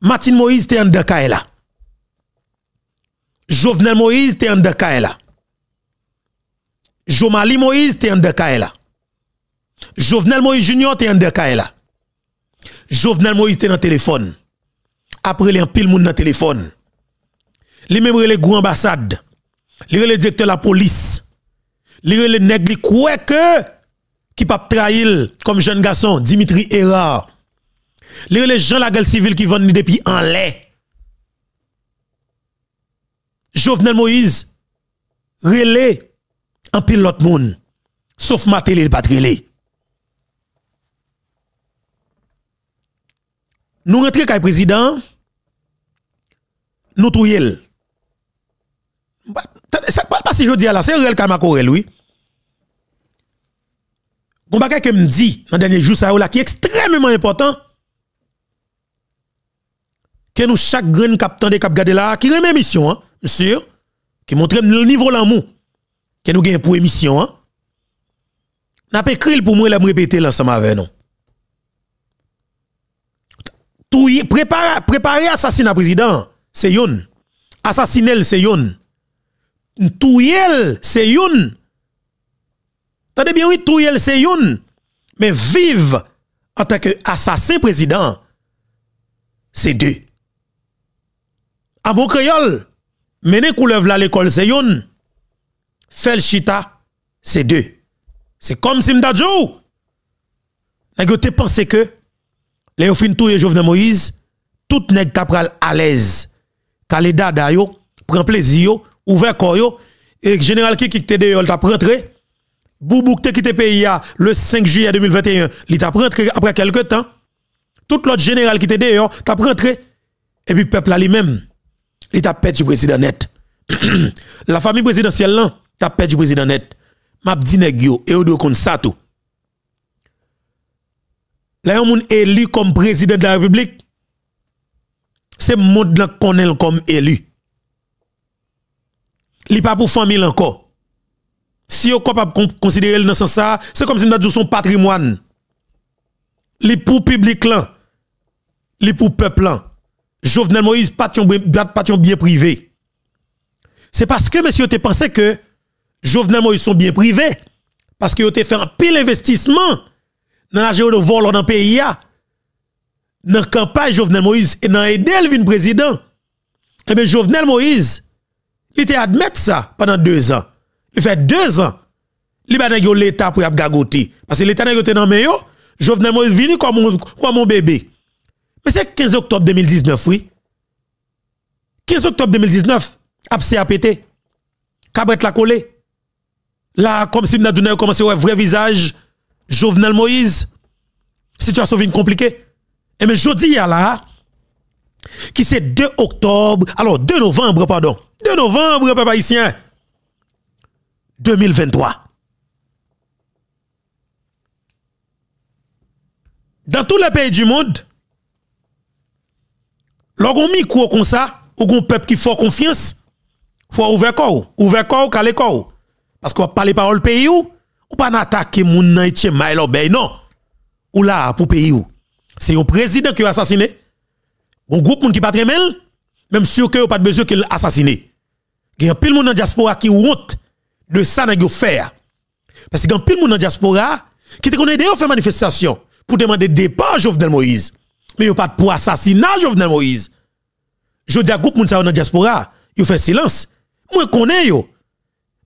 Martin Moïse est en dedans là. Jovenel Moïse était en Dakar là. Jomali Moïse était en dedans là. Jovenel Moïse Junior était en dedans là. Jovenel Moïse est dans téléphone. Après les pile monde dans téléphone. Li même les grands ambassades. les directeurs de la police. a les nèg quoi que qui pas trahir comme jeune garçon Dimitri Erard les gens la guerre civile qui vendent depuis en lait. Jovenel Moïse, relais en pilote l'autre monde. Sauf Matéli, le pas Nous rentrons avec le président, nous trouvons. Bah, ça parle pas si je dis là, c'est réel Kamakorel, oui. Gon pas que me dit dans dernier jour ça qui est extrêmement important que nous chaque grand cap tande cap gadela qui remet mission hein qui montre le niveau l'amour que nous gagne pour émission hein n'a pas écrit pour moi la répéter l'ensemble avec nous tout préparer préparer assassinat président c'est yon assassiner c'est yon yel c'est yon Tendez bien oui yel c'est yon mais vivre en tant que assassin président c'est deux à bon créole, mene couleuvre là l'école c'est yon. Fel chita, c'est deux. C'est comme si m'ta djou. Nèg te que les fin tout et Jovenel Moïse, tout nèg t'a à l'aise. Kale dada yo, prend plaisir yo, ouvert corps yo et général qui qui t'es dehors t'a rentré. Boubouk te quitté pays le 5 juillet 2021, li t'a rentré après quelques temps. Tout l'autre général qui de dehors t'a rentré et puis peuple là lui-même Li ta peti prezident net. La fami prezidentsel lan, ta peti prezident net. Map dine gyo, e ou do kon sa tou. La yon moun elu kom prezident la republik, se moun nan kon el kom elu. Li pa pou fami lanko. Si yo kop ap konsidere l nan san sa, se kom si moun nan djou son patrimwan. Li pou publik lan, li pou peplan, Jovenel Moïse, pas bien privé. C'est parce que, monsieur, tu pensé que Jovenel Moïse sont bien privés. Parce que a fait un pile investissement dans la géo de vol dans le pays. Dans la campagne Jovenel Moïse et dans Edel, le président. Eh bien, Jovenel Moïse, il était admettre ça pendant deux ans. Il fait deux ans. Il a l'État pour y gagoté Parce que l'État n'a pas dans le Jovenel Moïse vini comme comme mon bébé. Mais c'est 15 octobre 2019, oui. 15 octobre 2019, APC a pété. cabrette l'a collé. Là, comme si Mnadouna a commencé à vrai visage, Jovenel Moïse. Situation vient compliquée. Et mais jeudi, là, qui c'est 2 octobre, alors 2 novembre, pardon. 2 novembre, papa haïtien. 2023. Dans tous les pays du monde, Lorsqu'on micro comme ça, ou un peuple qui fait confiance, faut ouvrir corps, ouvrir corps, caler corps. Parce qu'on parle parole pays ou, ou pas n'attaquer moun nan etche sont bay, non. Ou là, pour pays ou. C'est le président qui a assassiné. Un groupe moun qui pas très même sûr que pas besoin qu'il assassiné. Il y a pile moun dans diaspora qui honte de ça n'a faire. Parce qu'il y a pile moun dans diaspora qui te connaît de faire manifestation pour demander départ Jovenel Moïse mais il n'y pas pour assassinat Jovenel Moïse. Je dis à groupe moun sa dans diaspora, il fait silence. Moi connais yo.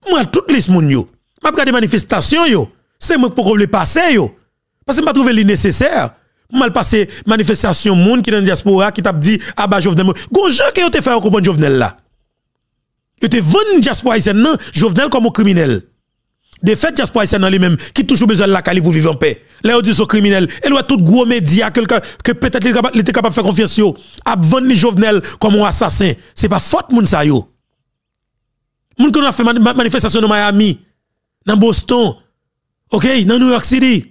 Moi tout les moun yo. M'a des manifestation yo. C'est moi pour le passer yo. Parce que m'a trouvé le nécessaire. passé manifestation moun qui dans diaspora qui t'a dit ah bah Jovenel Moïse. Gon gens qui ont fait comprendre Jovenel là. Ils te une diaspora haïtienne non, Jovenel comme un criminel. Des faits diaspora haïtienne dans les mêmes qui toujours besoin de la cali pour vivre en paix. Là, on sont criminels. Et là, tout gros média que, que peut-être il était capable de faire confiance yo, à vendre les comme un assassin. C'est pas faute moun sa yo. Moun qu'on a fait manifestation dans Miami, dans Boston, OK, dans New York City,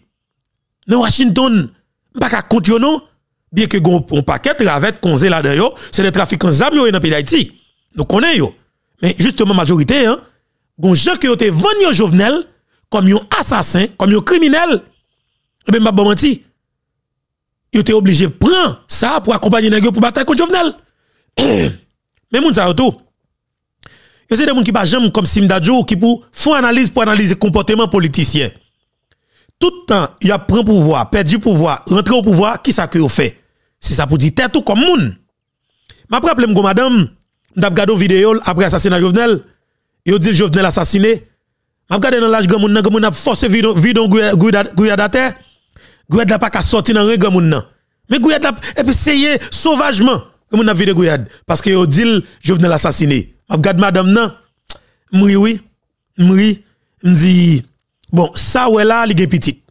dans Washington, pas qu'à continuer non bien que gon on paquet ravette qu'on là dedans c'est des trafiquants zam yo dans pays d'Haïti. Nous connaissons yo. Mais justement majorité hein gon gens qui ont été vendus Jovenel comme un assassin, comme un criminel. Et ben m'a bon menti. Ils ont obligés de prendre ça pour accompagner les gens pour battre contre Jovenel. Mais moun sa tout. Yo a des gens qui pas comme Simdadjo qui pou font analyse pour analyser comportement politicien. Tout le temps, il a pris pouvoir, perdu pouvoir, rentré au pouvoir, qui ça que fait C'est ça pour dire tête tout comme moun. Ma problème go madame, n'dap gado vidéo après assassinat Jovenel. Yo dit Jovenel assassiné. Am gade dans l'âge gamoun nan gamoun a forcé vidon vidon gouyada gouyad Gouyada pas ka sorti dans gamoun nan. Mais puis essayé sauvagement on a vidé gouyad, parce que yo dit Jovenel assassiné. Am gade madame nan mri oui, mri m'di bon ça ouais là li est petit,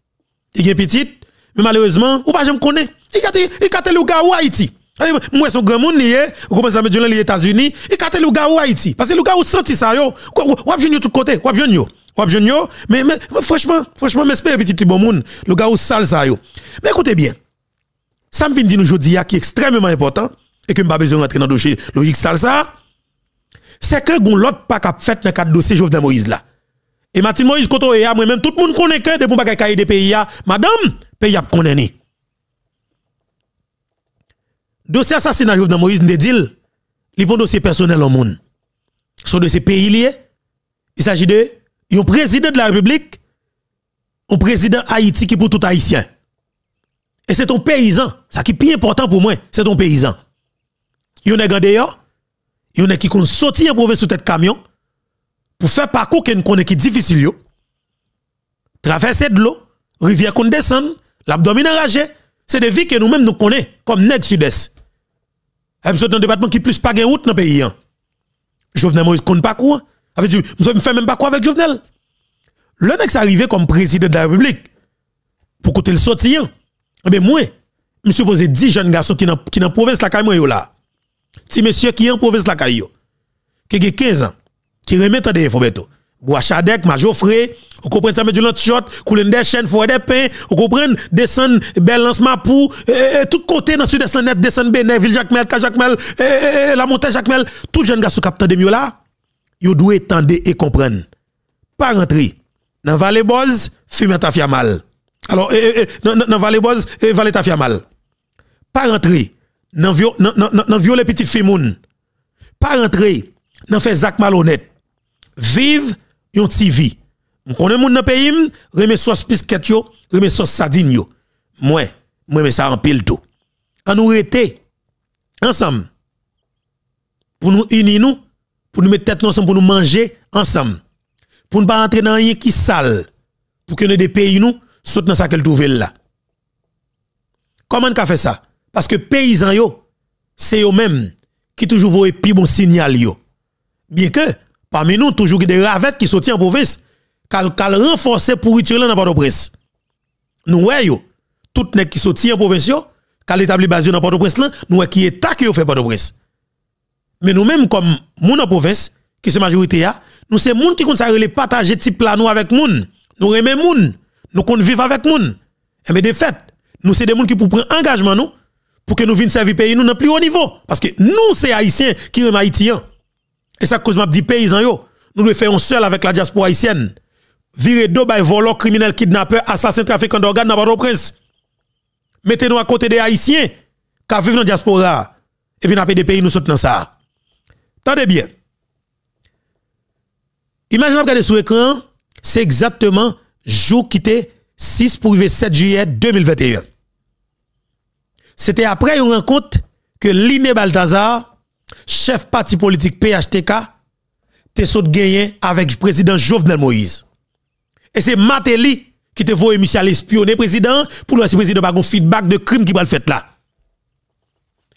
Li est petite mais malheureusement ou pas j'aime connais, Il gade il gade le gars Haïti. Eh, Moi, son grand monde, vous commencez à me dire les États-Unis, et quand le gars Haïti, parce que le gars senti ça, yo, ou ap de tout kote, ou abjoué ou abjoué mais, mais, franchement, franchement, m'espère petit bon monde, le gars sale ça, yo. Mais écoutez bien, ça me vient dire aujourd'hui, qui est extrêmement important, et que je besoin de rentrer dans le logique sale ça, c'est que l'autre pas kap fait dans cadre dossier Jovenel Moïse là. Et Martin Moïse, quand on est moi-même, tout le monde connaît que depuis que je des pays, madame, pays a connaît dossier assassinat Jovenel Moïse Ndedil dit, il bon dossier personnel au monde. Son dossier pays lié. Il s'agit de un président de la République, un président Haïti qui pour tout haïtien. Et c'est ton paysan, ça qui est plus important pour moi, c'est ton paysan. Il y en a gardé il y en a qui ont sorti en sous tête camion pour faire parcours qui connaît qui difficile Traverser de l'eau, rivière qu'on descend, l'abdomen enragé, c'est des vies que nous-mêmes nous connaissons comme nèg sud-est suis dans le département qui plus pas de route dans le pays. Hein. Jovenel Moïse compte pas quoi. Je ne fait même pas quoi avec Jovenel. Le est arrivé comme président de la République, pour côté le soutien. Hein. Eh mais moi, je suppose 10 jeunes garçons qui sont dans la province de la Caille, là. monsieur qui est en province de la Caille, qui a 15 ans, qui remet à des Fobeto, Boachadek, Majofré, vous comprenez ça, mais du shot, des chaînes, fouet des pains, vous comprenez, descend, bel lancement pour, tout côté, dans le sud descend descendre, Bénéville, Jacmel, la montée Jacmel, tout jeune gars sous capte de miola, là, vous devez et comprendre. Pas rentrer. Dans Valley Boz, fumez ta fiamal, Alors, dans Valley Boz, ta fia Pas rentrer. Dans viole petite fille Pas rentrer. Dans Jacques malhonnête. Vive yon TV. On connaît moun dans pays, remet sauce biscuit je remet sauce sardine yo. Moi, moi mais ça en pile tout. En nous rester ensemble pour nous unir nous, pour nous mettre tête ensemble pour nous manger ensemble. Pour ne pas entrer dans rien qui sale pour que des pays nous sautent dans ça qu'elle là. Comment on fait ça Parce que paysans yo, c'est eux mêmes qui toujours voient plus bon signal yo. Bien que Parmi nous, toujours des ravettes qui sortent en province. qui sont renforcer pour retirer dans Port-au-Prince. Nous, voyons, tout les qui sortent en province, qui établi base dans Port-au-Prince, nous, qui état qui fait port au presse. Mais nous-mêmes, comme moun en province, qui c'est majorité, nous, c'est moun qui compte les partager type là, avec moun. Nous remet moun. Nous compte vivre avec moun. Et eh, mais de fait, nous, c'est des moun qui pour prendre engagement, nous, pour que nous venions servir pays, nous, dans plus haut niveau. Parce que nous, c'est haïtiens qui remet haïtiens. Et ça cause m'a dit paysan yo, nous le faisons seul avec la diaspora haïtienne. Virer d'eau by voleurs, criminels, kidnappeur, assassin, trafiquants d'organes dans prince. Mettez-nous à côté des haïtiens qui vivent dans la diaspora. Et puis, pas des pays, nous soutenons ça. Tendez bien. Imaginez regarder sur l'écran, c'est exactement jour qui était 6 pour 7 juillet 2021. C'était après une rencontre que Liné Baltazar chef parti politique PHTK, te saute gagné avec le président Jovenel Moïse. Et c'est Matéli qui te voit émissaire espionner président pour le président pas un feedback de crime qui va le faire là.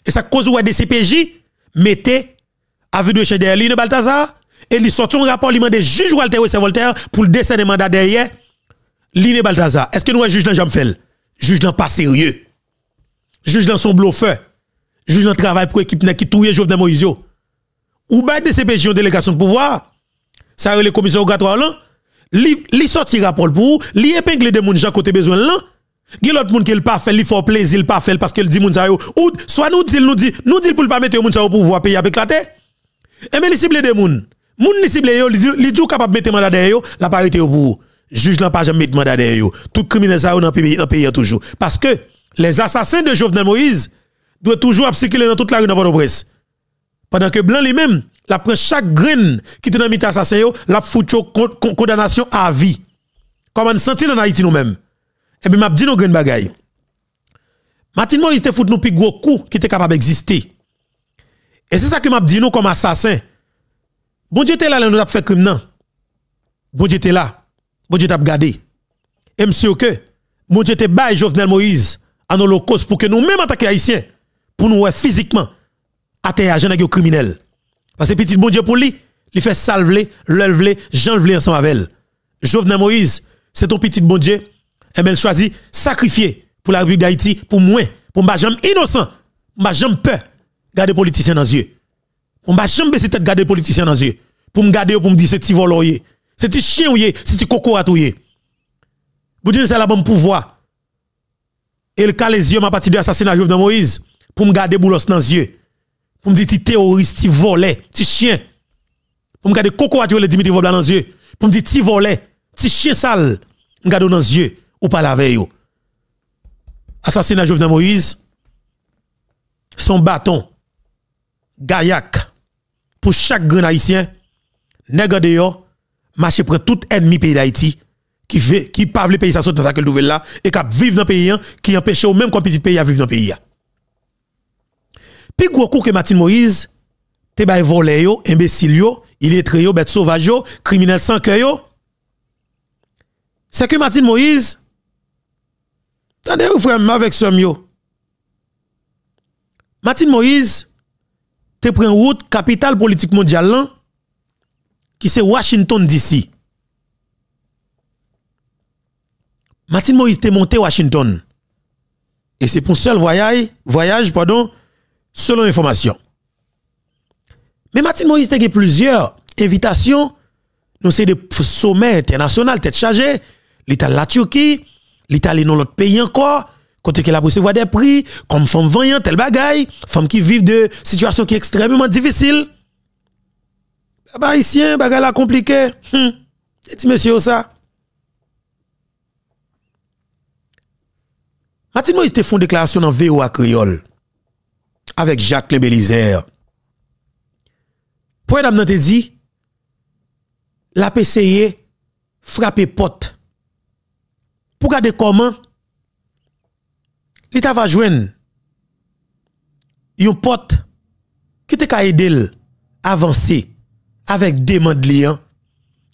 Et ça cause ou des CPJ mettez à vue de chez Balthazar et ils sortent un rapport lui des juge Walter Wessel Voltaire pour le dessin des mandats derrière Line Balthazar. Est-ce que nous un juge dans Jamfel? Juge dans pas sérieux. Juge dans son bluffeur juge dans travail pour équipe qui touye Jovenel Moïse. Ou bien DCPJ une délégation de pouvoir, ça les au obligatoires là, li, li sorti rapport pour, li épingle de moun qui côté besoin là, il y l'autre monde qui le pas fait, li fait plaisir, il pas fait parce que le dit moun sa ou soit nous dit nous dit nous dit pour pas mettre moun sa au pouvoir payer avec la terre. Et eh mais les cible des moun, moun les cible yo, li djou capable mettre mandat derrière yo, la parité yo pour juge n'a pas jamais mettre mandat derrière yo. Tout criminel ça yo dans pays en pays toujours parce que les assassins de Jovenel Moïse doit toujours circuler dans toute la rue de Port-au-Prince. Pendant que Blanc lui-même, la prend chaque grain qui est dans le assassin, la foutu condamnation à vie. Comment nous sentit dans Haïti nous-mêmes? Et eh bien, m'a dit nos grain bagaille. Martin Moïse te fout nous plus gros coup qui était capable d'exister. Et c'est ça que m'a dit nous comme assassin. Bon Dieu était là, nous avons fait crime, Bon Dieu était là. Bon Dieu t'a gardé. Et monsieur que, bon Dieu était bail Jovenel Moïse en holocauste pour que nous-mêmes, en Haïtiens pour nous physiquement atteindre un criminel. Parce que petit bon Dieu pour lui, il fait salver, l'œuvre, Jean ensemble avec elle. Jovenel Moïse, c'est ton petit bon Dieu, et eh bien choisi sacrifier pour la République d'Haïti, pour moi, pour m'a jambe innocent, m'a jambe peur, garder politicien dans les yeux. Pour m'a jamais c'est tête garder politiciens dans les yeux. Pour me garder, pour me dire c'est petit volant c'est petit chien ou c'est petit coco à Vous c'est la bonne pouvoir. Et le cas les yeux, m'a partie de l'assassinat de Jovenel Moïse pour me garder boulos dans les yeux. Pour me dire, ti terroriste, ti volé, ti chien. Pour me garder coco à le Dimitri Vobla dans les yeux. Pour me dire, ti volé, ti chien sale. Me garder dans les yeux. Ou pas la veille. Assassinat Jovenel Moïse. Son bâton. Gaillac. Pour chaque grand haïtien. Nègre de yo. Marche prend tout ennemi pays d'Haïti qui veut qui parle le pays ça saute dans sa nouvelle là et qui vivent dans le pays hein, qui empêche ou même comme petit pays à vivre dans le pays hein. Puis gros que Martin Moïse, te bay volé yo, imbécile yo, illettré yo, bête sauvage yo, criminel sans cœur yo. C'est que Martin Moïse, attendez vous frère avec ce yo. Martin Moïse, te prend route capitale politique mondiale qui c'est Washington DC. Martin Moïse te monté Washington. Et c'est pour seul voyage, voyage pardon, selon l'information. Mais Martin Moïse a plusieurs invitations. Nous c'est des sommets internationaux tête chargée. L'Italie, la Turquie, l'Italie dans l'autre pays encore. Côté qu'elle a recevoir des prix, comme femme voyant, tel bagaille, femme qui vivent de situations qui sont extrêmement difficiles. Bah, ici, bagaille la compliqué. Hum. Et monsieur ça. Martin Moïse te font déclaration dans VOA Creole. avèk Jacques Le Belizer. Pouè dam nan te di, la PCI frapè pot. Pou gade koman, l'Etat va jwen yon pot ki te ka edel avansè avèk deman d'lien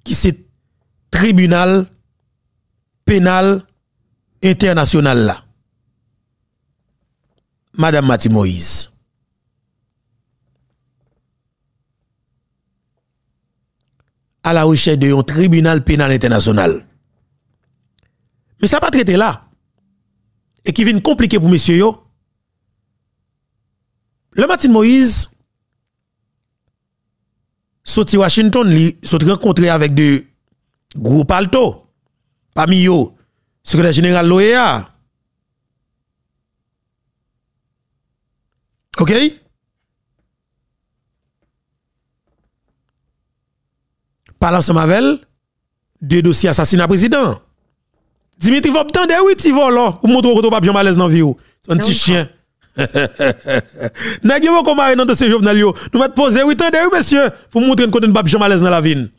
ki se tribunal penal internasyonal la. Madame Matin Moïse. À la recherche un tribunal pénal international. Mais ça pas traité là. Et qui vient compliquer pour monsieur yo. Le Matin Moïse sorti Washington, li sorti rencontré avec de gros alto Parmi eux, secrétaire général Loéa, OK Parle ensemble avec deux dossiers assassinat président. Dimitri Vop, tendez, eh oui, tu vas là. Ou montre pas bien malaise dans la vie. Un petit chien. N'a pas comme dans dossier journal Nous mettons poser, eh oui, tendez, eh oui, monsieur, pour montrer que côté pas malaise dans la vie.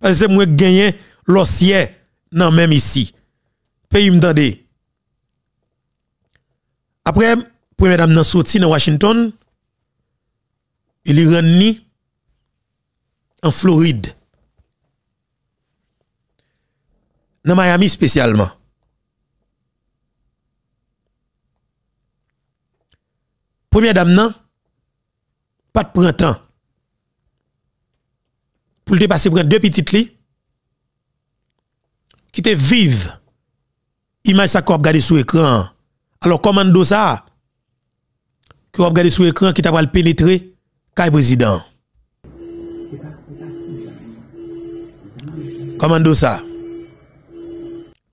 Parce que c'est moi qui l'ossier, non, même ici. Pays m'tendez. Après, première dame nan sorti dans Washington, il est rendu en Floride. Dans Miami spécialement. Première dame nan pas de printemps. Pour le dépasser pour deux petites lits qui te vive image sa qu'on gade sur écran. Alors commando ça que vous regardez sur l'écran qui va pénétrer le président. Commando ça.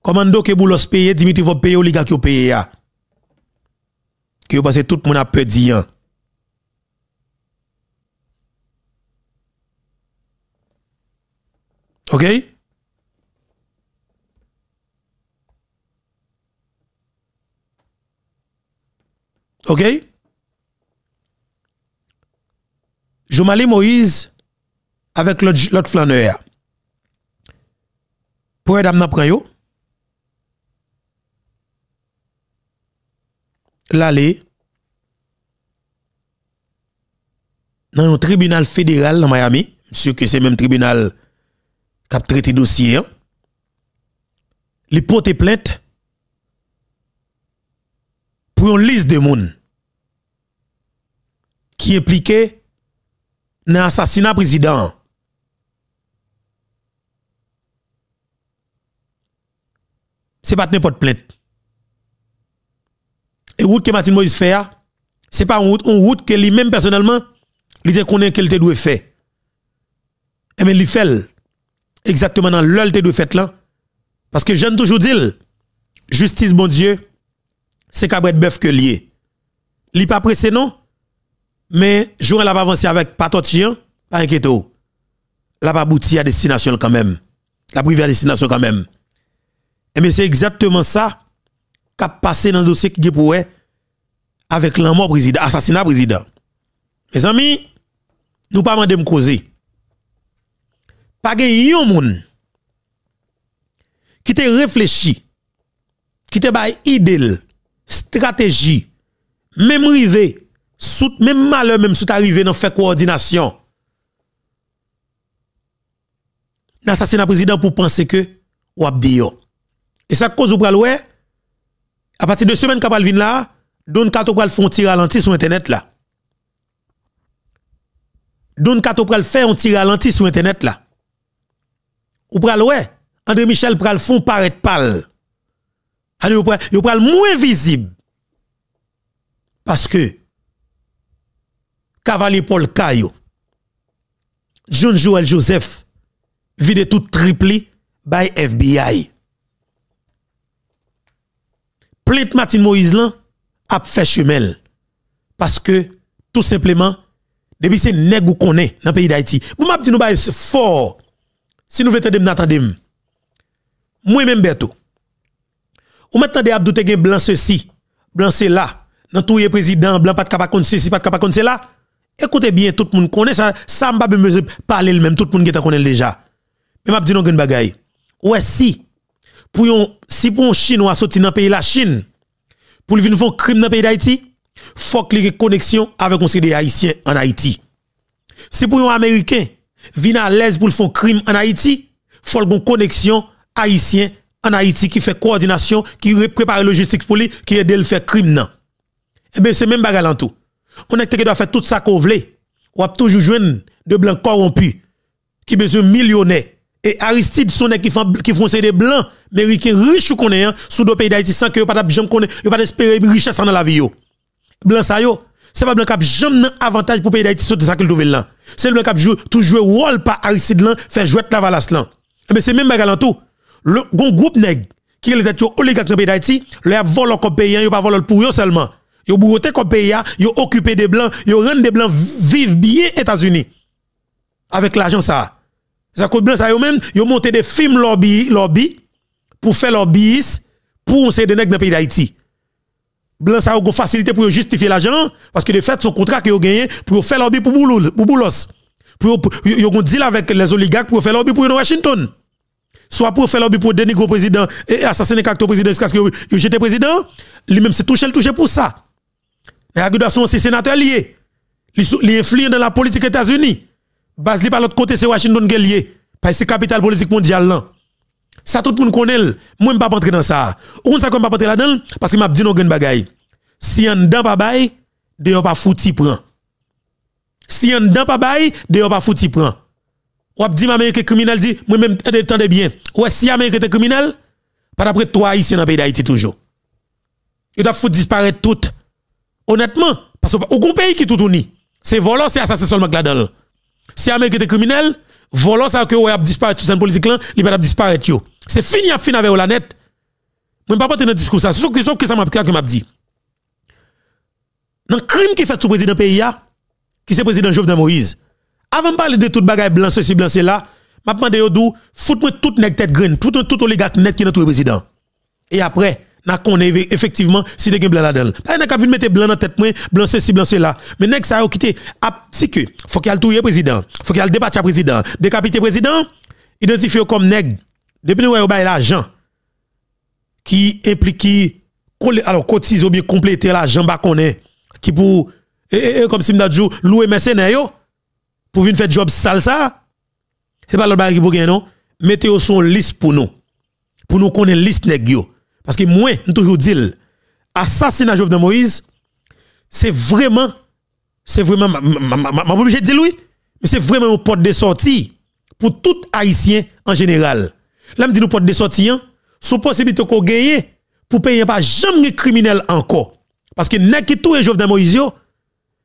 Commando que vous payez, Dimitri vous payez les gars qui ont Que vous passez tout le monde à peu Ok? Ok? Jomali Moïse avec l'autre flaneur. Pour dame Naprayo, yo. l'aller dans un tribunal fédéral dans Miami, Monsieur que c'est même tribunal qui a traité dossier. Hein. Les et plainte pour une liste de monde qui impliquait un assassinat président. n'est pas n'importe plainte. Et route que Martin Moïse fait, ce n'est pas une route, route que lui-même personnellement, il connaît qu'elle te doit faire. Et eh mais il fait exactement dans l'heure de fait là. Parce que j'aime toujours dire, justice bon Dieu, c'est cabret bœuf que lié. n'est pas pressé non, mais jour vais pas avancé avec hein, pas pas inquiète, la a à destination quand même. La privé à destination quand même. Et mais c'est exactement ça qui a passé dans le dossier qui est pour avec l'amour président, assassinat président. Mes amis, nous pas de me causer. Pas de yon moun qui te réfléchi, qui te bay idée, stratégie, même rivée même malheur même tu arrivé dans fait coordination. L'assassinat président pour penser que ou Et ça cause ou pral à partir de semaine qu'a vin là, donne Kato pral font tir ralenti sur internet là. Don Kato pral fait un tir ralenti sur internet là. Ou pral ouais, André Michel pral font paraître pâle. Allez, ou pral, ou pral moins visible. Parce que Cavalier Paul Caillou, John Joel Joseph, vide tout triplé by FBI. Pleit Martin Moïse a fait chumel. parce que tout simplement depuis c'est nèg ou connaît dans pays d'Haïti. Vous m'a dit nous fort. Si nous veut nous attendre. Moi même Beto. Ou à Abdou te blanc ceci, blanc cela, là. Dans tout président, blanc pas capable ceci, pas capable cela. Écoutez bien, tout le monde connaît ça. Ça m'a pas besoin parler le même. Tout le monde connaît déjà. Mais m'a dit non, une bagaille. Ouais, si. Pour yon, si pour un Chinois sorti dans le pays la Chine, pour venir faire un crime dans le pays d'Haïti, faut qu'il ait connexion avec un des Haïtiens en Haïti. Si pour un Américain, vient à l'aise pour faire un crime en Haïti, faut qu'il ait connexion Haïtien en Haïti qui fait coordination, qui prépare logistique pour lui, qui aide le faire crime. Eh bien, c'est même pas en tout. Connecté qui doit faire tout ça qu'on voulait. Ou a toujours jeune de blancs corrompus qui besoin millionnaires. Et Aristide son qui font qui font des blancs américains riches ou connaît hein, sous deux pays d'Haïti sans que pas jamais connaît, pas espérer richesse dans la vie yo. Blanc ça yo, c'est pas blanc qui jamais avantage pour pays d'Haïti sur ça qu'il doit là. C'est le blanc qui joue toujours wall par Aristide là, fait jouer la valasse là. Mais eh ben, c'est même bagarre tout. Le groupe nèg qui est les oligarque dans pays d'Haïti, leur vole comme pays, ils hein, pas vole pour eux seulement yo bouroté comme pays, yo occupé des blancs, yo rendu des blancs vivre bien États-Unis. Avec l'argent ça. Ça coûte blanc ça yo même, yo monté des films lobby lobby pour faire lobby pour ces des nègres dans pays d'Haïti. Blanc ça yo facilité pour justifier l'argent parce que de fait son contrat que yo gagné pour faire lobby pour boulou, pour boulos. Pour yo deal avec les oligarques pour faire lobby pour Washington. Soit pour faire lobby pour dénigrer le président et assassiner le président parce ce que yo le président, lui même c'est touché le touché pour ça. Les Agudasson, c'est sénateur lié. Ils influent dans la politique des États-Unis. Base par l'autre côté, c'est Washington qui lié. Parce que c'est capitale politique mondial Là. Ça, tout le monde connaît. Moi, je ne pas entrer dans ça. Ou on ne pas entrer là-dedans parce que m'a dit non, gagne bagaille. Si on ne pas bail, de pas fouti prend. Si on ne pas bail, de pas fouti prend. Ou ap dit l'Amérique criminel dit, moi-même, de bien. Ou si l'Amérique était criminel, pas d'après toi, ici dans le pays d'Haïti toujours. Il faut disparaître toutes honnêtement, parce qu'aucun pays qui tout uni. c'est volant, c'est assassin seulement là-dedans. C'est Amérique est criminel, volant ça que vous avez disparu tout cette politique là, il va disparaître. C'est fini à fin avec la net. Moi, je ne pas dans discours ça. Sauf que, sauf que ça m'a dit. Dans le crime qui fait tout président pays, qui c'est président Jovenel Moïse, avant de parler de tout bagaille blanc, ceci, blanc, cela, je demande d'où, foutez-moi toute nègre tête graine, tout, tout oligarque net qui est notre président. Et après, n'a connaît effectivement si des gens blanc là-dedans. Pas n'a vient mettre blanc dans tête moi, blanc ceci blanc cela. Mais nèg ça yo quitté a petit que faut qu'il touye président, faut qu'il débattre président, décapiter président, identifié comme nèg depuis nous yo bail l'argent qui implique alors cotise ou bien compléter l'argent bah, qu'on est, qui pour comme si m'a dit louer mercenaire yo pour venir faire job sale ça. C'est pas le bagage qui pour gagner non. Mettez au son liste pour nous. Pour nous connaître liste nèg yo parce que moi, je toujours dit, de Jovenel Moïse, c'est vraiment, c'est vraiment, je suis obligé de dire oui, mais c'est vraiment une porte de sortie pour tout Haïtien en général. Là, je dis nous porte de sortie, hein, sous possibilité qu'on gagne pour payer pas jamais criminels encore. Parce que nèg tous tout Jovenel Moïse,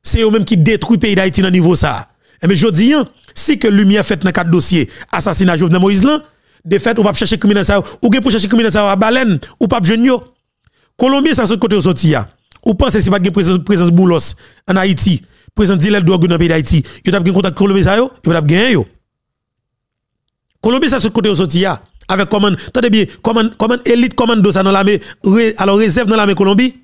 c'est eux-mêmes qui détruit pays d'Haïti dans niveau ça. Et eh, mais je dis, hein, si que lumière fait dans quatre dossiers, assassinat Jovenel Moïse là, de fait, ou pas chercher criminel ça, ou gen pour chercher criminel ça à baleine, ou pas jeune yo. Colombien, ça, de côté au sorti ya. Ou pense si pas gen présence boulos en Haïti, présence dilel drogue dans pays d'Haïti, yo t'a gen contact Colombien ça yo, yo t'a gen yo. Colombien, ça, de côté au sorti Avec comment, tendez bien, comment, comment élite commando ça dans l'armée, alors réserve dans l'armée Colombie,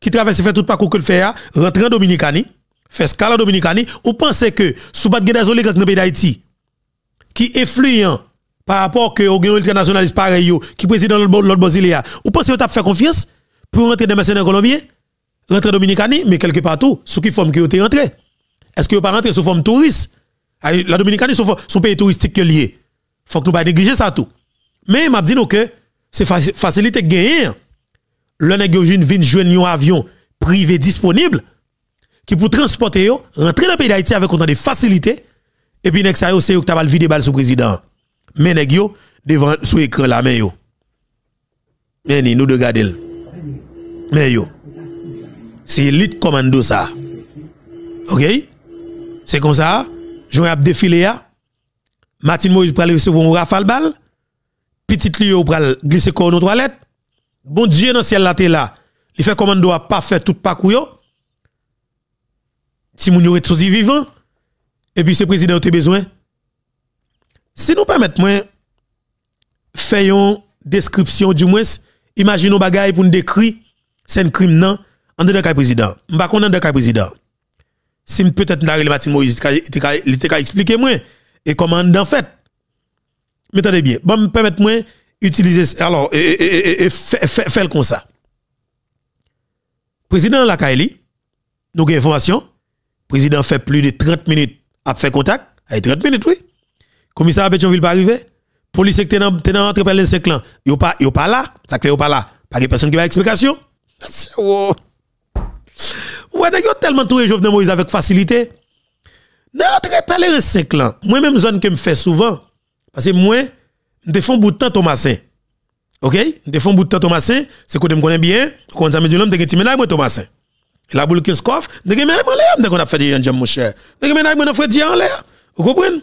qui traverse fait tout parcours que le fait, rentre en Dominicani, fait scala Dominicani, ou pensez que, sous pas de des oligarques dans pays d'Haïti, qui influent par rapport que au gain ultranationaliste pareil qui président l'autre Brésilien ou pensez que vous fait confiance pour rentrer des mercenaires colombiens rentrer dominicani mais quelque part tout sous qui forme que vous rentré est-ce que vous pas rentré sous forme touriste la Dominicani, sont son pays touristique lié faut que nous pas négliger ça tout mais m'a dit nous que c'est facilité gagner hein. le nèg vient joindre un avion privé disponible qui pour transporter yo rentrer dans le pays d'Haïti avec autant de facilité et puis nèg ça c'est que qui vas vider balle sous président mais nèg devant sous écran la main yo mais ni nous de garder mais yo c'est l'élite commando ça OK c'est comme ça j'en a défilé à Martin Moïse pour recevoir un rafale balle petite lio pour glisser corps aux toilettes bon dieu dans ciel là t'es là il fait commando a pas fait tout pas couyo si mon yo est vivant et puis ce président a besoin si nous permettons, faisons description du moins, imaginons bagay pour nous décrire, ce un crime non, en dedans président. pas en dedans président. Si peut-être n'a Martin Moïse, il peut expliquer moi et comment en fait. Mais attendez bien, bon m'm permettez moi utiliser alors et, comme ça. Président la nos nous avons information, président fait plus de 30 minutes à faire contact, à 30 minutes oui commissaire Petionville pas arrivé. Police qui dans dans rentré par les 5 ans, yo pas yo pas là, ça fait yo pas là. Pas de personne qui va explication. Wow. Ouais, d'ailleurs tellement tout Jovenel Moïse avec facilité. Notre pèlerin 5 ans, moi même zone que me fait souvent parce que moi me font bout de temps Thomasin. OK Me font bout de temps Thomasin, c'est que me connais bien, quand ça me dit l'homme de Timena moi Thomasin. La boule Kinskoff, de même moi là, de qu'on a fait des gens mon cher. De même moi on a fait des gens Vous comprenez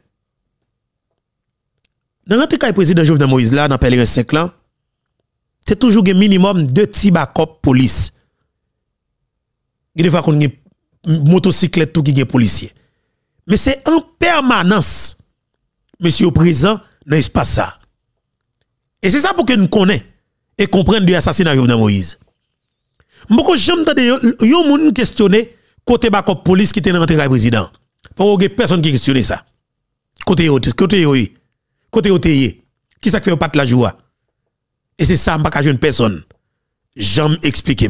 Dans le cas président Jovenel Moïse là, dans Pèlerin 5 c'est toujours un minimum de petits police. Il y a des motocyclette qui sont policiers. Mais c'est en permanence, monsieur le président, dans l'espace ça. Et c'est ça pour que nous connaissons et comprenne l'assassinat de Moïse. Beaucoup de yon moun questionner côté backup police qui était dans le président. a personne qui questionne ça. Côté côté côté OTE. Qui ça fait pas la joie? Et c'est ça, je une personne. J'aime expliquer.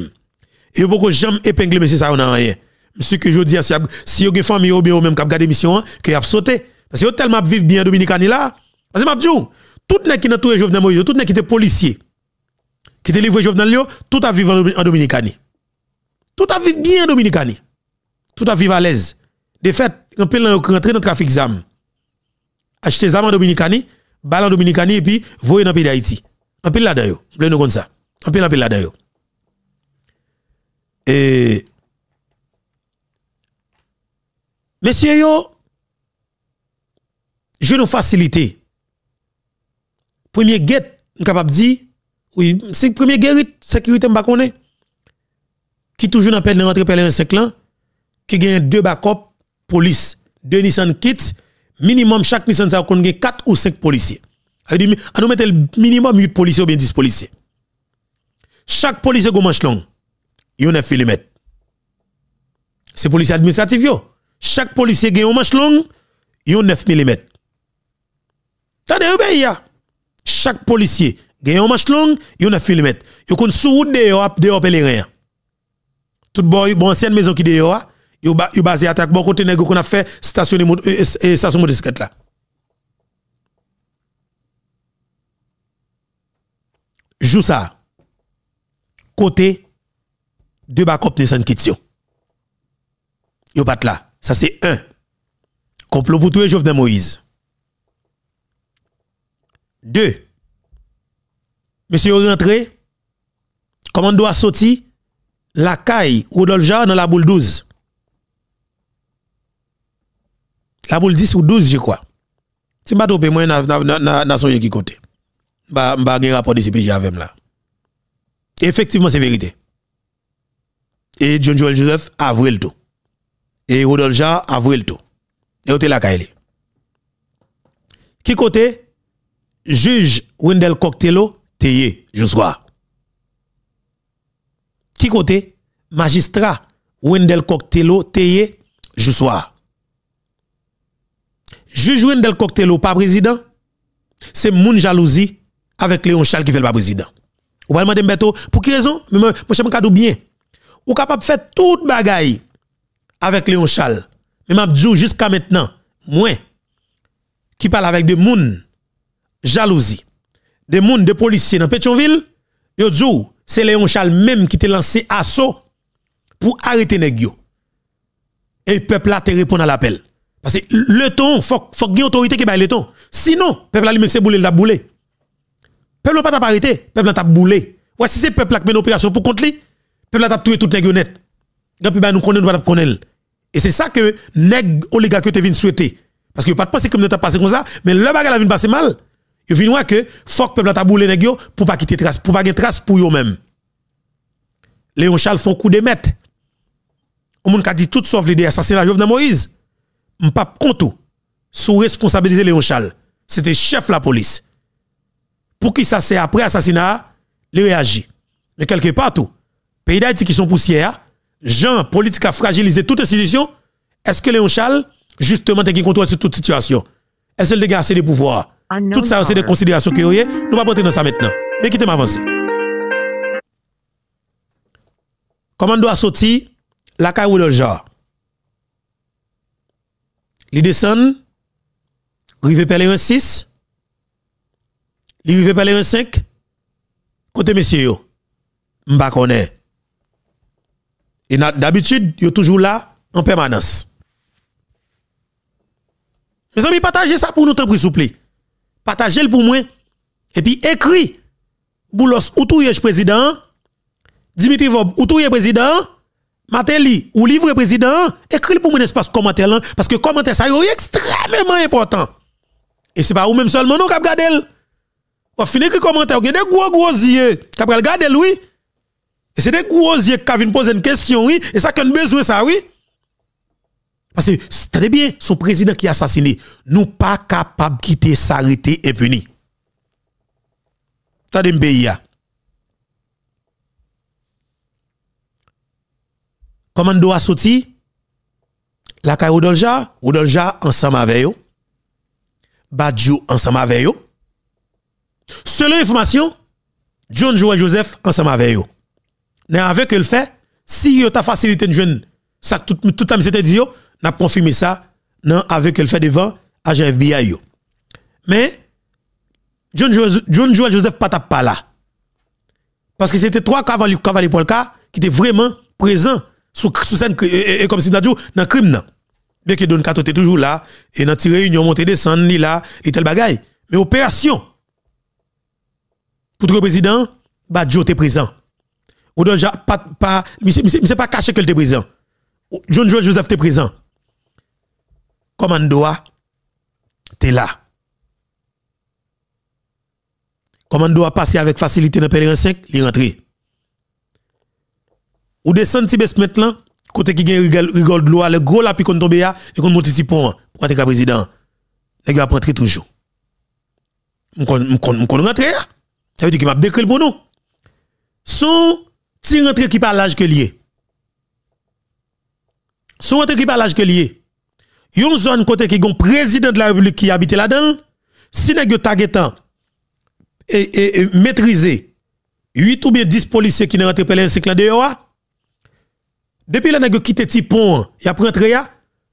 Et beaucoup j'aime épingler, mais c'est ça, on a rien. Monsieur que je dis, si vous avez famille ou bien ou même qui a gardé mission, hein, qui a sauté. Parce que vous tellement vivre bien Dominicani là. Parce que je dis, tout le monde qui est tout le Moïse, tout le monde qui est policier, qui était livré Jovenel, tout a vivre en Dominicani. Tout a vivre bien en Dominicani. Tout a vivre à l'aise. De fait, on peut rentrer dans le trafic d'âme acheter des armes dominicaines, en et puis voyer dans le pays d'Haïti. En pile là-dedans, yo. Vous nous comme ça. en pile là-dedans, yo. Et. monsieur, yo, je nous facilite. Premier guet, capable de dire, oui, c'est premier guet, sécurité, je ne Qui toujours dans peine de rentrer par les 5 qui gagne deux backup police, deux Nissan Kits, minimum, chaque mission, ça gagne 4 ou 5 policiers. A nous on le minimum 8 policiers ou bien 10 policiers. Chaque policier qui manche long, il y a 9 mm. C'est policier administratif, yo. Chaque policier qui a manche long, il y a 9 mm. Tade, ben, Chaque policier qui a manche long, il y a 9 mm. Il y a sous route de l'Europe de Tout bon, bon, ancienne maison qui est yo basé attaque bon côté qu'on a fait stationner et euh, euh, euh, station motocyclette là joue ça côté de backup descend question yo pas là ça c'est un complot pour tuer de Moïse deux monsieur rentré comment doit sortir la caille le dans la boule 12 La boule 10 ou 12, je crois. Si je ne moi, na son qui côté. Je vais un rapport de CPJ avec là. Effectivement, c'est vérité. Et John Joel Joseph, le tout. Et Rodolphe Jean, le tout. Et vous là, Kaeli. Qui côté? Juge Wendell Coctello, je jusqu'à. Qui côté? Magistrat Wendell Coctello, je jusqu'à. Je joue le cocktail ou pas président, c'est mon jalousie avec Léon Charles qui fait le pas président. Ou pas demander Mbeto, pour quelle raison moi, je bien. Ou capable de faire toute bagaille avec Léon Charles. Mais m'a jusqu'à maintenant, moi, qui parle avec des moun jalousie, des moun de policiers dans Pétionville, yo dit oh, c'est Léon Charles même qui te lancé assaut pour arrêter Negio. Et le peuple a te répond à l'appel. Parce que le ton, il faut, faut qu'il y ait autorité qui baille le ton. Sinon, le peuple lui-même, c'est boulé, il a boulé. Le peuple n'a pas arrêté, le peuple a boulé. Ou si c'est le peuple qui mène opération pour contre lui, le peuple a tué toute le Donc, nous connaissons, nous Et c'est ça que nèg que te viennent souhaiter. Parce que pas de penser comme t'a passé comme ça, mais le bagage vient passer mal. Ils ont voir que faut peuple a boulé pour pour pas quitter trace, pour pas gagner trace pour eux-mêmes. Léon Charles font coup de maître. On monde a dit tout sauf l'idée la Jovenel Moïse m'pap kontou sous responsabilité Léon Chal. C'était chef la police. Pour qui ça c'est après assassinat, il réagit. Mais quelque part tout, pays d'Haïti qui sont poussières, gens politique ont fragilisé toute institution, est-ce que Léon Chal, justement qui contrôle sur toute situation Est-ce que le assez de pouvoir? pouvoirs ah Tout ça c'est des considérations que vous nous va porter dans ça maintenant. Mais quittez m'avancer. Comment doit sortir la caille de genre Li descend, rive Pèlerin 6, li rive Pèlerin 5, côté monsieur yo, m'pa connaît. E Et d'habitude, yo toujours là en permanence. Mes amis, partagez ça pour nous, tant prie, s'il vous Partagez-le pour moi. E Et puis, écris Boulos, ou président, Dimitri Vob, ou président, Mateli, ou livre président, écris pour mon espace commentaire là, parce que commentaire ça est extrêmement important. Et c'est pas ou même seulement non cap Vous Ou fini que commentaire, avez des gros gros yeux, cap garder oui. Et c'est des gros yeux qui ont posé une question oui, et ça qu'on besoin ça oui. Parce que très bien, son président qui a assassiné, nous pas capable quitter s'arrêter impuni. un pays, commando a sorti, la caille Odolja, Odolja ensemble avec eux, Badjou ensemble avec eux. Selon l'information, John Joel Joseph ensemble avec eux. Mais avec le fait, si yo ta facilité jeune, ça tout tout temps c'était dit, n'a confirmé ça non avec le fait devant agent FBI Mais John Joel, Joseph pas pas là. Parce que c'était trois cavaliers le Polka qui étaient vraiment présents sous scène et comme si nous avions dans crime Bien que Don Kato était toujours là et dans tiré réunion monter descend, ni là et tel bagaille. Mais opération pour le président Badjo était présent. Ou déjà pas pas monsieur pas caché que était présent. John Joel Joseph était présent. Commandoa était là. Commando a passé avec facilité dans Pèlerin 5, il est rentré ou descend ti maintenant là côté qui gagne rigole de loi, le gros là puis qu'on tombe là et qu'on monte pourquoi pour être président les gars rentrer toujours on on rentrer ça veut dire qu'il m'a décrit pour nous son ti rentre qui par l'âge que lié son rentre qui par l'âge que lié yon zone côté qui gon président de la république qui habite là-dedans si les gars et, et, et maîtriser 8 ou bien 10 policiers qui rentrent les l'incycle de yo depuis la nous quitté Tipon, il a pris là,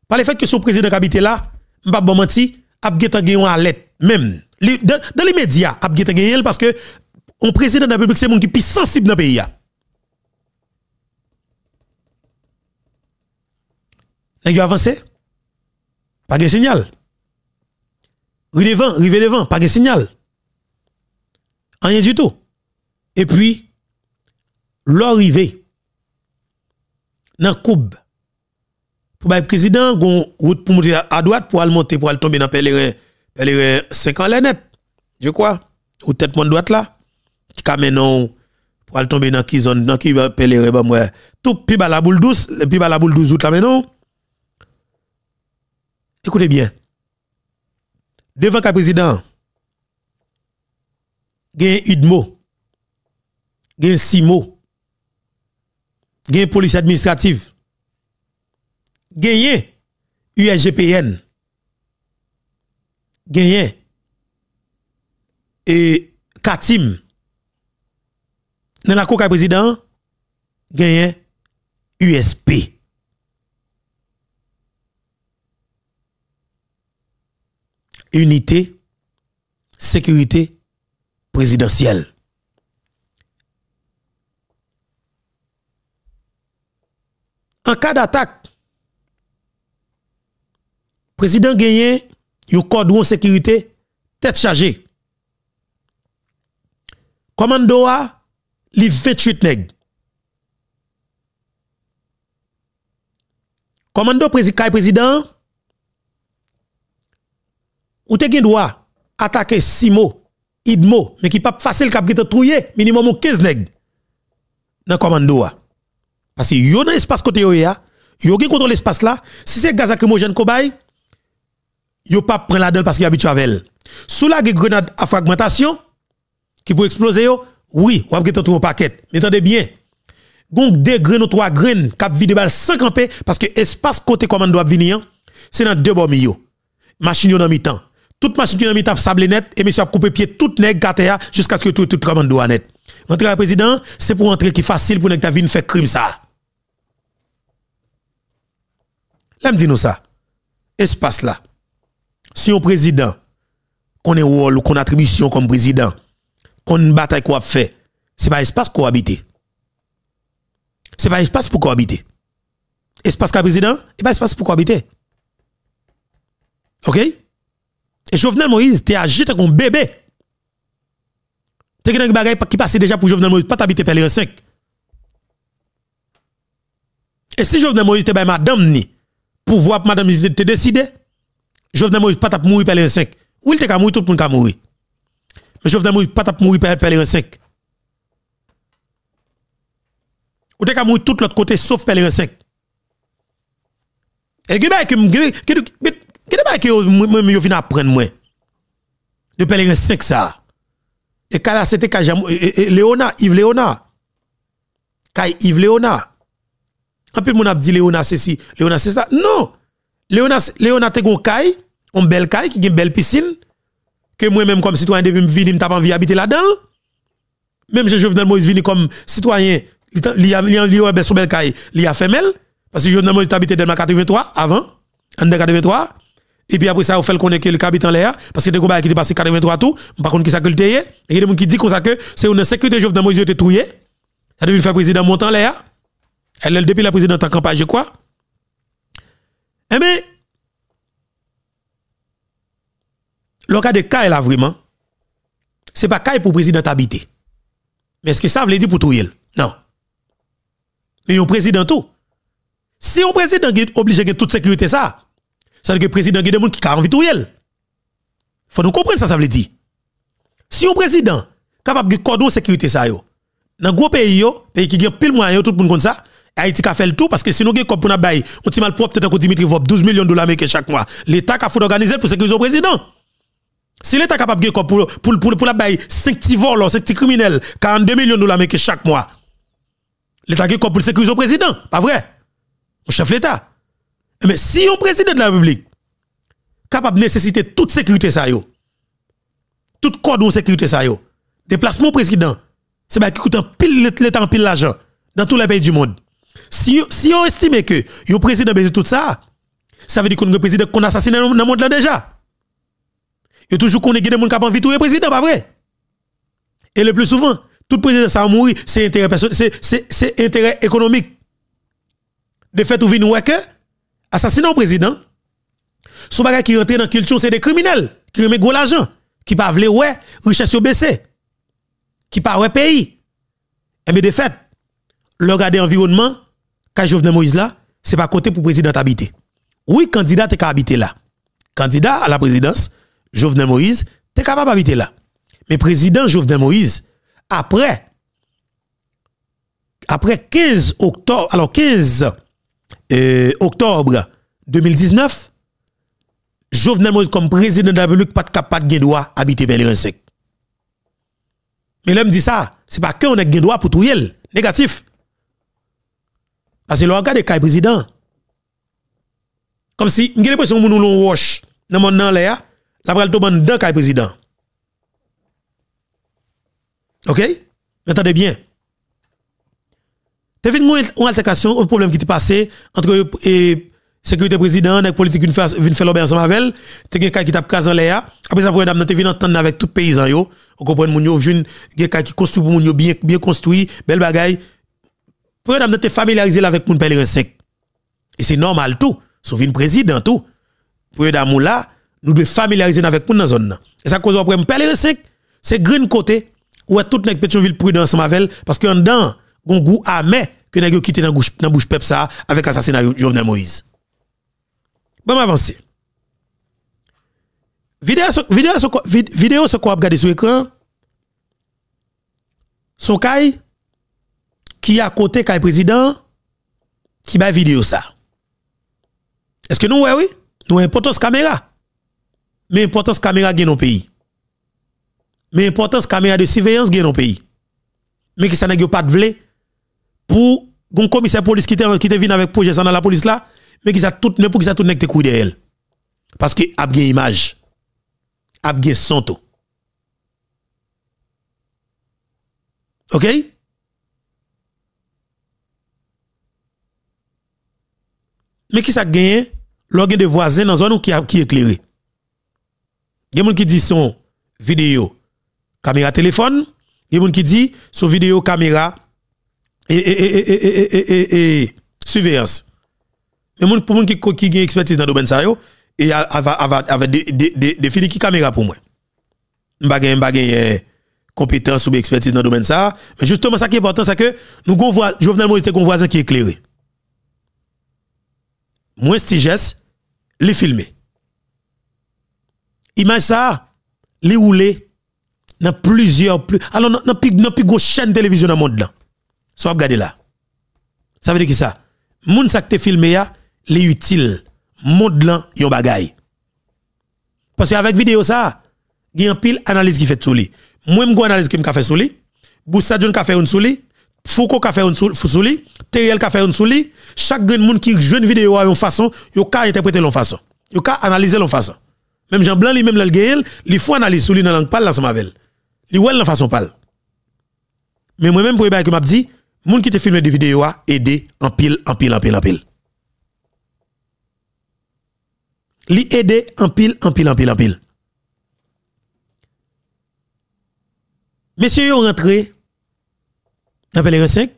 par le fait que son président habite là, m'pa bon menti, a gagné une alerte même. Dans, dans les médias, a gagné parce que le président de la République c'est mon qui plus sensible dans le pays Nèg avancé. Pas de signal. Rive devant, rive devant, pas de signal. Rien du tout. Et puis, l'arrivée dans Koub. Pour le président, gon route pour monter à droite pour aller monter pour aller tomber dans le Pèlerin 5 ans l'année, Je crois. Ou tête mon droite là qui mené, pour aller tomber dans qui zone dans qui Pèlerin bah, moi. Tout pi la boule douce, puis la boule douce là maintenant. Écoutez bien. Devant le président, il y a mot. il y a Simo, gen police administrative, gagné USGPN, gagné et Katim, dans la cour président, gagné USP. Unité, sécurité présidentielle. en cas d'attaque, président gagné, un de sécurité, tête chargée. Commando a, li 28 nèg. Commando président, président, ou te gen droit attaquer Simo, Idmo, mais qui pas facile cap trouver, te minimum 15 nègres dans commando parce que yon dans espace côté yo a, yo qui contrôle l'espace là, si c'est gaz lacrymogène cobaye, yo pas prend la parce qu'il habitué avec elle. Sous la grenade à fragmentation qui peut exploser yo, oui, on va tout un paquet. Mais attendez bien. Donc deux graines ou trois graines cap vide balle 5 ampères parce que espace côté commando doit venir, c'est dans deux bords yo. Machine yo dans mi-temps. Toute machine qui dans mi-temps sable net et monsieur a coupé pied toute nèg jusqu'à ce que tout tout commando doit net. la président, c'est pour entrer qui facile pour nek ta vienne faire crime ça. Là, me dit nous ça. Espace là. Si un président, qu'on est rôle, qu'on attribution comme président, qu'on bataille quoi fait, c'est pas espace qu'on habite. C'est pas espace pour cohabiter. Espace qu'un président, c'est pas espace pour cohabiter. OK? Et Jovenel Moïse, t'es agi comme un bébé. T'es un bagage qui passe déjà pour Jovenel Moïse, pas t'habiter par les 5. Et si Jovenel Moïse t'es madame ni, pouvoir madame te décidé. Jovenel Moïse pas t'a mourir par les 5. Ou il ka mourir tout le monde ka mourir. Mais Jovenel Moïse pas t'a mourir par les 5. Ou t'a mourir tout l'autre côté sauf par les 5. Et qui que que que que moi je viens apprendre moi. De Pèlerin 5 ça. Et quand c'était Léona, Yves Léona. Kay Yves Léona. Un peu, mon abdi dit Léona, ceci, Léona, c'est ça. Non! Léona, Léona, t'es caille, une belle caille qui a une belle piscine, que moi-même, comme citoyen de me je pas envie d'habiter là-dedans. Même si Jovenel Moïse Vini, comme citoyen, il a a une belle caille, il a fait mel, parce que Jovenel Moïse habitait dans 83, avant, en 83. Et puis après ça, on fait qu'on est que le capitaine l'air, parce que des gars qui dépassent 83 tout, par contre, qui s'accueille, il y a des gens qui disent que c'est une sécurité Jovenel Moïse qui te été Ça devait faire président montant Léa elle, depuis la présidente en campagne, quoi. Eh bien, le cas de Kaye là vraiment, n'est pas Kaye pour président habité. Mais est-ce que ça veut dire pour tout Non. Mais un président tout. Si un président est obligé de toute sécurité ça, ça veut dire que le président est des gens qui a envie de tout Il Faut nous comprendre ça, ça veut dire. Si un président capable de cordon sécurité ça yo, dans gros pays yo, pays qui a pile moyen, tout le monde comme ça, Haïti a fait le tout parce que si nous avons comme pour nous on petit mal propre peut-être Dimitri Vob 12 millions de dollars chaque mois. L'état a fait organiser pour sécuriser le président. Si l'État est capable de pour, pour, pour, pour, la bail 5 petits vols, 5 criminels, 42 millions de dollars chaque mois, l'État est capable pour sécuriser le président, pas vrai? Mon chef l'État. Mais si un président de la République capable de nécessiter toute sécurité, ça yo, tout code de sécurité, ça yo, déplacement président, c'est qui coûte un pile l'État en pile l'argent dans tous les pays du monde. Si, si on estime que le président a tout ça, ça veut dire qu'on a président qu'on assassine assassiné dans le monde là déjà. Il toujours qu'on a des gens qui a envie de le président, pas vrai? Et le plus souvent, tout président ça a mouru, c'est intérêt, c'est intérêt économique. De fait, ou vient que assassiner un président, ce bagage qui rentre dans la culture, c'est des criminels qui remettent gros l'argent, qui ne veulent ouais, richesse baissée, qui ne veulent pays. Et eh bien, de fait, le de environnement, quand Jovenel Moïse là, c'est pas côté pour président habiter. Oui, candidat est habiter là. Candidat à la présidence, Jovenel Moïse, es capable d'habiter là. Mais président Jovenel Moïse, après, après 15 octobre, alors 15 euh, octobre 2019, Jovenel Moïse comme président de la République pas capable de droit habiter vers les Mais l'homme dit ça, c'est pas que qu'on est droit pour tout négatif. Parce que le regard de président. Comme si, j'ai l'impression que nous l'on roche dans mon nom là, la pral tombe dans le président. OK? Entendez bien. T'as vu une altercation, un problème qui t'est passé entre euh, et, sécurité président, et politique qui vient faire l'obéir ensemble avec elle, t'as quelqu'un qui tape en l'air, après ça, pour une t'as vu entendre avec tout paysan, yo, on comprend, moun yo, vient, quelqu'un qui construit pour moun yo, bien, bien construit, belle bagaille, pour nous te familiariser avec moun pèlerin 5. Et c'est normal tout. Sauf une président tout. Pour nous là, nous devons familiariser avec moun dans zone. Et ça cause après pèlerin 5. c'est green côté ou tout nèg Pétionville prudent ensemble avec parce qu'en dedans, un goût amer que nèg quitté dans bouche bouche peuple ça avec assassinat Jovenel Moïse. Bon avancer. Vidéo vidéo vidéo ce qu'on regarder sur écran. Son qui à côté le président qui va vidéo ça. Est-ce que nous oui oui, nous importance caméra. Mais importance caméra dans le pays. Mais importance caméra de surveillance dans le pays. Mais qui ça n'a pas de vlé pour un commissaire police qui est qui avec avec projet dans la police là, mais qui ça tout ne pour qui ça tout que te couille d'elle. Parce que a une image. A bien son OK? Mais qui ça gagne Lorsque des voisins dans zone qui est éclairé. Il y a des gens qui disent son vidéo caméra téléphone, il y a gens qui disent son vidéo caméra et, surveillance. Mais pour Les gens qui ont une expertise dans le domaine ça yo et des filles qui caméra pour moi. M'pa gagne pas gagne euh, compétence ou expertise dans domaine ça, mais justement ce qui est important c'est que nous avons des voisins un voisin qui est éclairé moins tigesse, les filmer. Image ça, les rouler dans plusieurs plus alors dans plus dans plus chaîne télévision dans monde là. vous regardez là. Ça veut dire que ça moun ça que filmé ya les utile monde là yon bagay. Parce qu'avec vidéo ça, il y a un pile analyse qui fait sous lui. Moi, je analyse qui me fait sous lui. Boussadjoun qui fait une sous Foucault a fait une souli, Teriel a fait une souli, chaque grand monde qui joue une vidéo à une façon, il a interprété l'en façon. Il a analysé l'en façon. Même Jean Blanc lui-même le gagne, il faut analyser sous lui dans la langue parle ensemble avec façon parle. Mais moi-même pour que m'a dit, monde qui te filme des vidéos a aidé en pile en pile en pile en pile. Li aidé en pile en pile en pile en pile. Monsieur yon rentre, dans PLR5,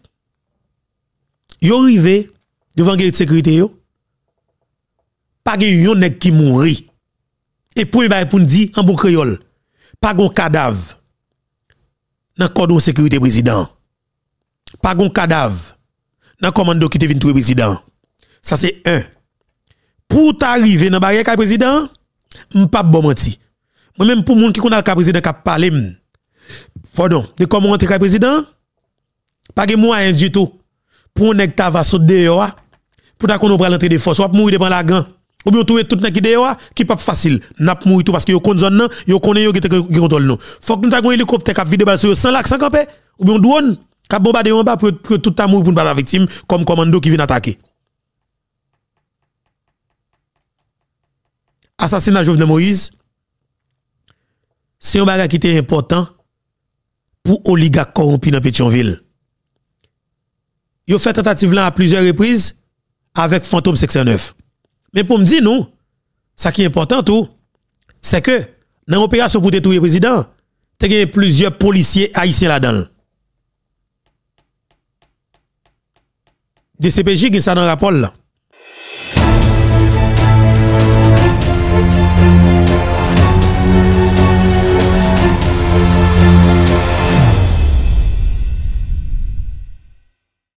ils arrivé devant guerre de sécurité, pas de yon qui mourit. Et pour bah pour dire en bon créole, pas gon cadavre dans cordon sécurité président. Pas gon cadavre dans commando qui devient tout président. Ça c'est un. Pour t'arriver dans barrière ka président, je pas bon menti. Moi même pour les gens qui connaît le président qui parle pardon, de comment rentrer président, pas de moyen du tout. Pour nek ta va de dehors, ah. pour ta qu'on entre l'entrée des forces, ou mourir devant la gang. Ou bien trouver tout nèg qui dehors ah, qui pas facile. N'a pas mourir tout parce que yo connaît zone nan, yo connaît yo qui contrôle nou. Faut que nous ta un hélicoptère qui vide balle sur sans lak, sans camper ou bien drone qui bombarder en bas pour que tout ta mourir pour pas la victime comme commando qui vient attaquer. Assassinat Jovenel Moïse c'est un bagage qui était important pour oligarque corrompu dans Pétionville ont fait tentative là à plusieurs reprises avec Fantôme 609. Mais pour me dire, non, ça qui est important, tout, c'est que dans l'opération pour détruire le président, il y a plusieurs policiers haïtiens là-dedans. DCPJ, qui ça dans le rapport